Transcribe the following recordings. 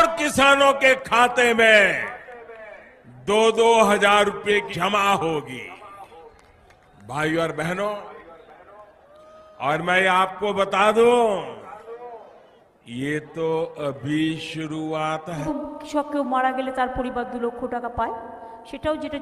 और किसानों के खाते में दो दो हजार रुपये जमा होगी भाई और बहनों और मैं आपको बता दूं ये तो अभी शुरुआत है कृषक কেউ मारा गले तार परिवार दो लक्ष টাকা पाए সেটাও যেটা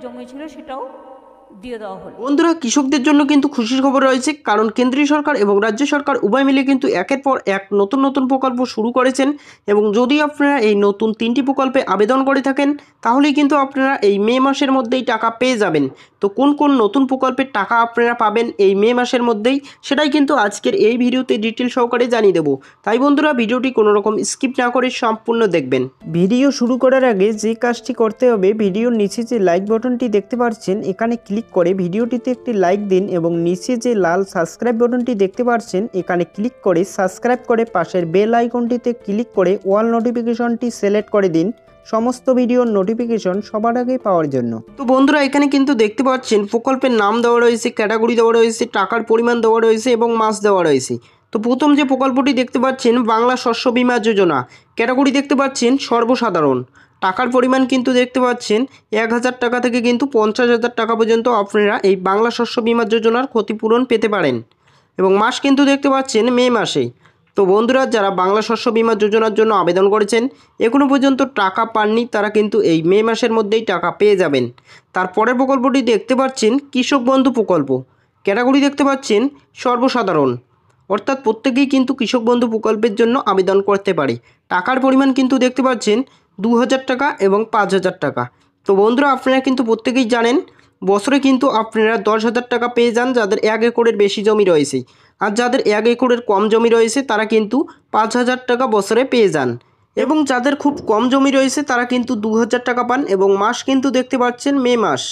বন্ধুরা কৃষকদের জন্য কিন্তু খুশির খবর রয়েছে কারণ কেন্দ্রীয় সরকার এবং রাজ্য সরকার উভয় মিলে কিন্তু একের পর এক নতুন নতুন প্রকল্প শুরু করেছেন এবং যদি আপনারা এই নতুন তিনটি প্রকল্পে আবেদন করে থাকেন তাহলেই কিন্তু আপনারা এই মে মাসের মধ্যেই টাকা পেয়ে যাবেন তো কোন কোন নতুন প্রকল্পের টাকা আপনারা পাবেন এই মে মাসের মধ্যেই সেটাই কিন্তু আজকের এই ভিডিওতে ডিটেল সহকারে জানিয়ে দেবো তাই বন্ধুরা ভিডিওটি কোনো রকম স্কিপ না করে সম্পূর্ণ দেখবেন ভিডিও শুরু করার আগে যে কাজটি করতে হবে ভিডিওর নিচে যে লাইক বাটনটি দেখতে পাচ্ছেন এখানে ক্লিক ক্লিক করে ভিডিওটিতে একটি লাইক দিন এবং নিচে যে লাল সাবস্ক্রাইব বাটনটি দেখতে পাচ্ছেন এখানে ক্লিক করে সাবস্ক্রাইব করে পাশের বেল আইকনটিতে ক্লিক করে অল নোটিফিকেশনটি সিলেক্ট করে দিন সমস্ত ভিডিওর নোটিফিকেশন সবার আগে পাওয়ার জন্য তো বন্ধুরা এখানে কিন্তু দেখতে পাচ্ছেন প্রকল্পের নাম দেওয়া রয়েছে ক্যাটাগরি দেওয়া রয়েছে টাকার পরিমাণ দেওয়া রয়েছে এবং মাস দেওয়া রয়েছে তো প্রথম যে প্রকল্পটি দেখতে পাচ্ছেন বাংলা শস্য বিমা যোজনা ক্যাটাগরি দেখতে পাচ্ছেন সর্বসাধারণ টাকার পরিমাণ কিন্তু দেখতে পাচ্ছেন এক হাজার টাকা থেকে কিন্তু পঞ্চাশ হাজার টাকা পর্যন্ত আপনারা এই বাংলা শস্য বিমা যোজনার ক্ষতিপূরণ পেতে পারেন এবং মাস কিন্তু দেখতে পাচ্ছেন মে মাসে তো বন্ধুরা যারা বাংলা শস্য বিমা যোজনার জন্য আবেদন করেছেন এখনও পর্যন্ত টাকা পাননি তারা কিন্তু এই মে মাসের মধ্যেই টাকা পেয়ে যাবেন তারপরের প্রকল্পটি দেখতে পাচ্ছেন কৃষক বন্ধু প্রকল্প ক্যাটাগরি দেখতে পাচ্ছেন সর্বসাধারণ অর্থাৎ প্রত্যেকেই কিন্তু কৃষক বন্ধু প্রকল্পের জন্য আবেদন করতে পারে টাকার পরিমাণ কিন্তু দেখতে পাচ্ছেন দু হাজার টাকা এবং পাঁচ হাজার টাকা তো বন্ধুরা আপনারা কিন্তু প্রত্যেকেই জানেন বছরে কিন্তু আপনারা দশ হাজার টাকা পেয়ে যান যাদের এক একরের বেশি জমি রয়েছে আর যাদের এক একরের কম জমি রয়েছে তারা কিন্তু পাঁচ হাজার টাকা বছরে পেয়ে যান এবং যাদের খুব কম জমি রয়েছে তারা কিন্তু দু হাজার টাকা পান এবং মাস কিন্তু দেখতে পাচ্ছেন মে মাস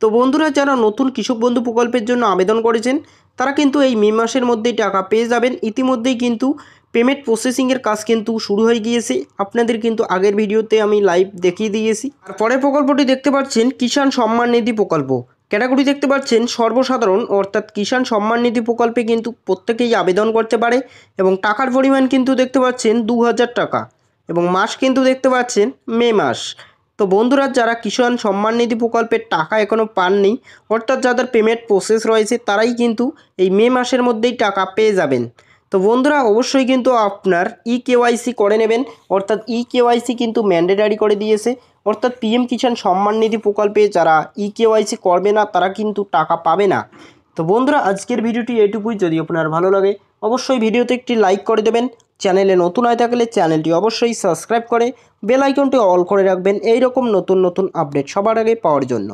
তো বন্ধুরা যারা নতুন কৃষক বন্ধু প্রকল্পের জন্য আবেদন করেছেন তারা কিন্তু এই মে মাসের মধ্যেই টাকা পেয়ে যাবেন ইতিমধ্যেই কিন্তু পেমেন্ট প্রসেসিংয়ের কাজ কিন্তু শুরু হয়ে গিয়েছে আপনাদের কিন্তু আগের ভিডিওতে আমি লাইভ দেখিয়ে দিয়েছি আর পরের প্রকল্পটি দেখতে পাচ্ছেন কিষাণ সম্মান নিধি প্রকল্প ক্যাটাগরি দেখতে পাচ্ছেন সর্বসাধারণ অর্থাৎ কিষাণ সম্মান নিধি প্রকল্পে কিন্তু প্রত্যেকেই আবেদন করতে পারে এবং টাকার পরিমাণ কিন্তু দেখতে পাচ্ছেন দু টাকা এবং মাস কিন্তু দেখতে পাচ্ছেন মে মাস তো বন্ধুরা যারা কিষাণ সম্মান নিধি প্রকল্পের টাকা এখনও পাননি অর্থাৎ যাদের পেমেন্ট প্রসেস রয়েছে তারাই কিন্তু এই মে মাসের মধ্যেই টাকা পেয়ে যাবেন তো বন্ধুরা অবশ্যই কিন্তু আপনার ই e কেওয়াইসি করে নেবেন অর্থাৎ ই e কেওয়াইসি কিন্তু ম্যান্ডেটারি করে দিয়েছে অর্থাৎ পিএম কিষাণ সম্মান নিধি প্রকল্পে যারা ই e কেওয়াইসি করবে না তারা কিন্তু টাকা পাবে না তো বন্ধুরা আজকের ভিডিওটি এটুকুই যদি আপনার ভালো লাগে অবশ্যই ভিডিওতে একটি লাইক করে দেবেন চ্যানেলে নতুন হয়ে থাকলে চ্যানেলটি অবশ্যই সাবস্ক্রাইব করে বেল অল করে রাখবেন এই রকম নতুন নতুন আপডেট সবার আগে পাওয়ার জন্য